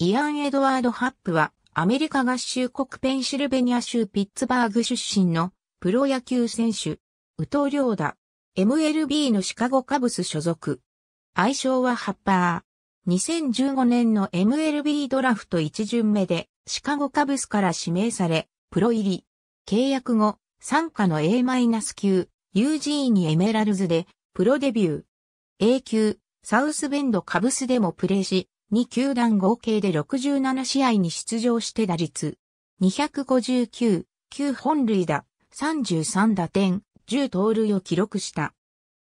イアン・エドワード・ハップは、アメリカ合衆国ペンシルベニア州ピッツバーグ出身のプロ野球選手、宇藤ーダ、MLB のシカゴカブス所属。愛称はハッパー。2015年の MLB ドラフト1巡目でシカゴカブスから指名され、プロ入り。契約後、参加の A- 級、UG にエメラルズでプロデビュー。A 級、サウスベンドカブスでもプレーし、二球団合計で67試合に出場して打率259、9本塁打、33打点、10盗塁を記録した。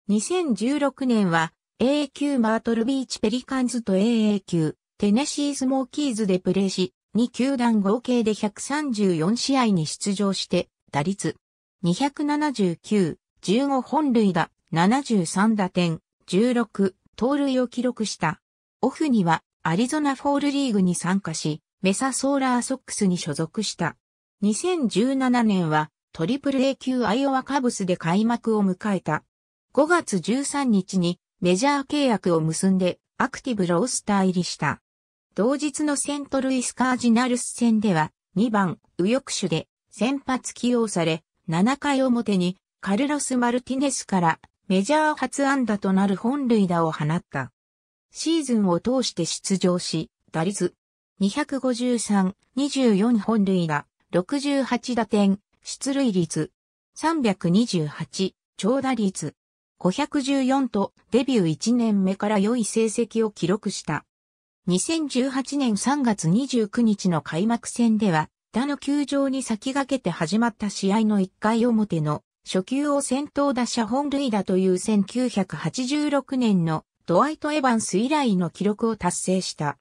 2016年は A 級マートルビーチペリカンズと AA 級テネシースモーキーズでプレーし、2球団合計で134試合に出場して、打率279、15本塁打、73打点、16、盗塁を記録した。オフにはアリゾナフォールリーグに参加し、メサソーラーソックスに所属した。2017年はトリプル A 級アイオワカブスで開幕を迎えた。5月13日にメジャー契約を結んでアクティブロースター入りした。同日のセントルイスカージナルス戦では2番右翼手で先発起用され、7回表にカルロス・マルティネスからメジャー初安打となる本塁打を放った。シーズンを通して出場し、打率253、24本塁打、68打点、出塁率328、長打率514とデビュー1年目から良い成績を記録した。2018年3月29日の開幕戦では、他の球場に先駆けて始まった試合の1回表の初球を先頭打者本塁打という1986年のドワイト・エヴァンス以来の記録を達成した。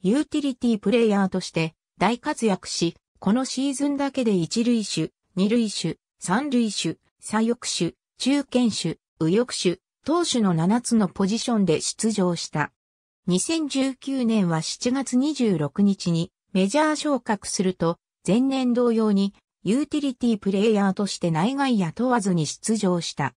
ユーティリティプレイヤーとして大活躍し、このシーズンだけで一類種、二類種、三類種、左翼種、中堅種、右翼種、投手の7つのポジションで出場した。2019年は7月26日にメジャー昇格すると、前年同様にユーティリティプレイヤーとして内外野問わずに出場した。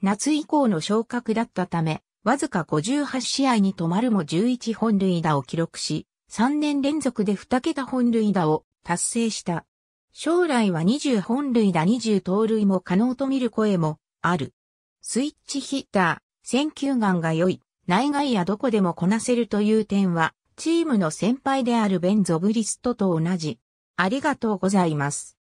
夏以降の昇格だったため、わずか58試合に止まるも11本塁打を記録し、3年連続で2桁本塁打を達成した。将来は20本塁打20盗塁も可能と見る声もある。スイッチヒッター、選球眼が良い、内外やどこでもこなせるという点は、チームの先輩であるベン・ゾブリストと同じ。ありがとうございます。